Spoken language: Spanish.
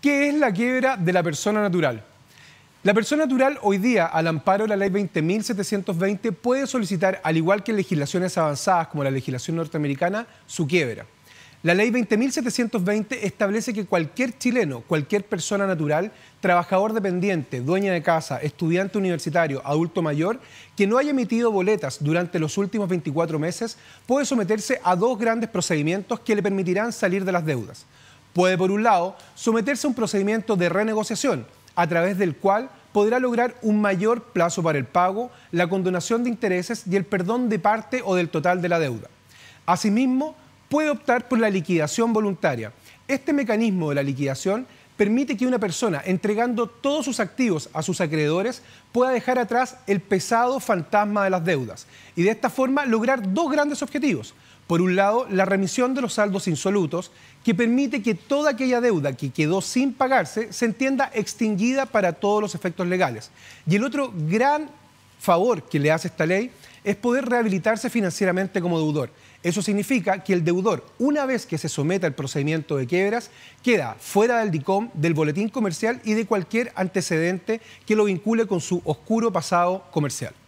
¿Qué es la quiebra de la persona natural? La persona natural hoy día, al amparo de la ley 20.720, puede solicitar, al igual que en legislaciones avanzadas como la legislación norteamericana, su quiebra. La ley 20.720 establece que cualquier chileno, cualquier persona natural, trabajador dependiente, dueña de casa, estudiante universitario, adulto mayor, que no haya emitido boletas durante los últimos 24 meses, puede someterse a dos grandes procedimientos que le permitirán salir de las deudas. Puede, por un lado, someterse a un procedimiento de renegociación, a través del cual podrá lograr un mayor plazo para el pago, la condonación de intereses y el perdón de parte o del total de la deuda. Asimismo, puede optar por la liquidación voluntaria. Este mecanismo de la liquidación permite que una persona, entregando todos sus activos a sus acreedores, pueda dejar atrás el pesado fantasma de las deudas y de esta forma lograr dos grandes objetivos. Por un lado, la remisión de los saldos insolutos, que permite que toda aquella deuda que quedó sin pagarse se entienda extinguida para todos los efectos legales. Y el otro gran favor que le hace esta ley es poder rehabilitarse financieramente como deudor. Eso significa que el deudor, una vez que se someta al procedimiento de quiebras, queda fuera del DICOM, del boletín comercial y de cualquier antecedente que lo vincule con su oscuro pasado comercial.